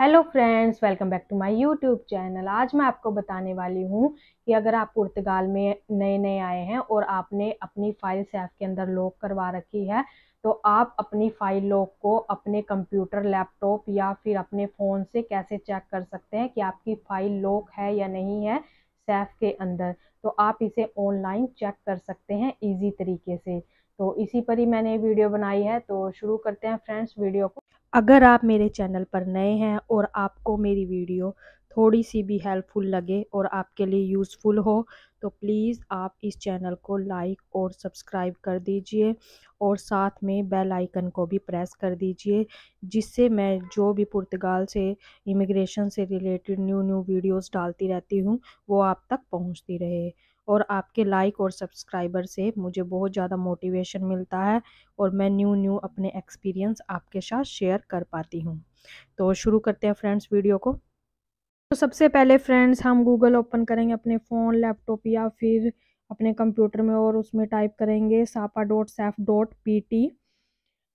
hello friends welcome back to my YouTube channel आज मैं आपको बताने वाली हूँ कि अगर आप पुर्तगाल में नए नए आए हैं और आपने अपनी फ़ाइल सैफ के अंदर लॉक करवा रखी है तो आप अपनी फ़ाइल लॉक को अपने कंप्यूटर लैपटॉप या फिर अपने फ़ोन से कैसे चेक कर सकते हैं कि आपकी फ़ाइल लॉक है या नहीं है सैफ के अंदर तो आप इसे ऑनलाइन चेक कर सकते हैं ईजी तरीके से तो इसी पर ही मैंने वीडियो बनाई है तो शुरू करते हैं फ्रेंड्स वीडियो को अगर आप मेरे चैनल पर नए हैं और आपको मेरी वीडियो थोड़ी सी भी हेल्पफुल लगे और आपके लिए यूज़फुल हो तो प्लीज़ आप इस चैनल को लाइक और सब्सक्राइब कर दीजिए और साथ में बेल आइकन को भी प्रेस कर दीजिए जिससे मैं जो भी पुर्तगाल से इमिग्रेशन से रिलेटेड न्यू न्यू वीडियोस डालती रहती हूँ वो आप तक पहुँचती रहे और आपके लाइक और सब्सक्राइबर से मुझे बहुत ज़्यादा मोटिवेशन मिलता है और मैं न्यू न्यू अपने एक्सपीरियंस आपके साथ शेयर कर पाती हूँ तो शुरू करते हैं फ्रेंड्स वीडियो को तो सबसे पहले फ्रेंड्स हम गूगल ओपन करेंगे अपने फ़ोन लैपटॉप या फिर अपने कंप्यूटर में और उसमें टाइप करेंगे सापा dot safe dot P T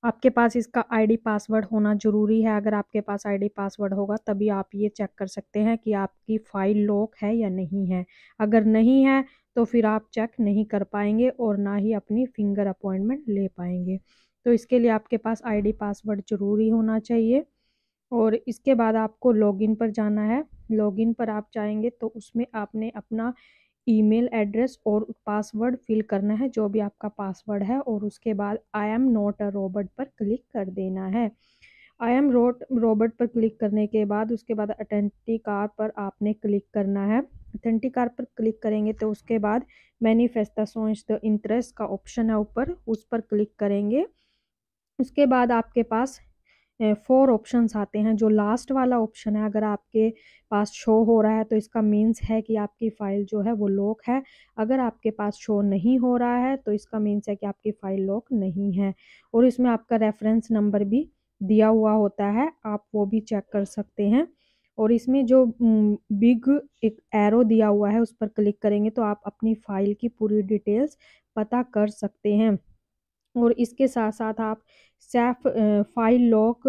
आपके पास इसका आईडी पासवर्ड होना ज़रूरी है अगर आपके पास आईडी पासवर्ड होगा तभी आप ये चेक कर सकते हैं कि आपकी फ़ाइल लॉक है या नहीं है अगर नहीं है तो फिर आप चेक नहीं कर पाएंगे और ना ही अपनी फिंगर अपॉइंटमेंट ले पाएंगे तो इसके लिए आपके पास आईडी पासवर्ड ज़रूरी होना चाहिए और इसके बाद आपको लॉगिन पर जाना है लॉगिन पर आप जाएंगे तो उसमें आपने अपना ईमेल एड्रेस और पासवर्ड फिल करना है जो भी आपका पासवर्ड है और उसके बाद I am not a robot पर क्लिक कर देना है आई एम रोट रोबोट पर क्लिक करने के बाद उसके बाद अटेंटिकार पर आपने क्लिक करना है अथेंटिकार पर क्लिक करेंगे तो उसके बाद मैनिफेस्टासोंस द इंटरेस्ट का ऑप्शन है ऊपर उस पर क्लिक करेंगे उसके बाद आपके पास फ़ोर ऑप्शंस आते हैं जो लास्ट वाला ऑप्शन है अगर आपके पास शो हो रहा है तो इसका मीन्स है कि आपकी फ़ाइल जो है वो लॉक है अगर आपके पास शो नहीं हो रहा है तो इसका मीन्स है कि आपकी फ़ाइल लॉक नहीं है और इसमें आपका रेफरेंस नंबर भी दिया हुआ होता है आप वो भी चेक कर सकते हैं और इसमें जो बिग एक एरो दिया हुआ है उस पर क्लिक करेंगे तो आप अपनी फ़ाइल की पूरी डिटेल्स पता कर सकते हैं और इसके साथ साथ आप सेफ फाइल लॉक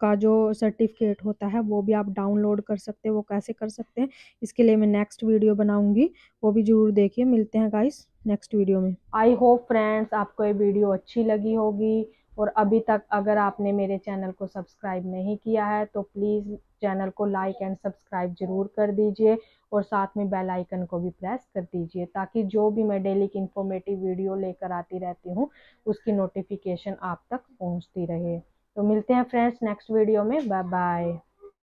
का जो सर्टिफिकेट होता है वो भी आप डाउनलोड कर सकते हैं वो कैसे कर सकते हैं इसके लिए मैं नेक्स्ट वीडियो बनाऊंगी वो भी ज़रूर देखिए मिलते हैं गाइस नेक्स्ट वीडियो में आई होप फ्रेंड्स आपको ये वीडियो अच्छी लगी होगी और अभी तक अगर आपने मेरे चैनल को सब्सक्राइब नहीं किया है तो प्लीज़ चैनल को लाइक एंड सब्सक्राइब ज़रूर कर दीजिए और साथ में बेल आइकन को भी प्रेस कर दीजिए ताकि जो भी मैं डेली की इन्फॉर्मेटिव वीडियो लेकर आती रहती हूँ उसकी नोटिफिकेशन आप तक पहुँचती रहे तो मिलते हैं फ्रेंड्स नेक्स्ट वीडियो में बाय बाय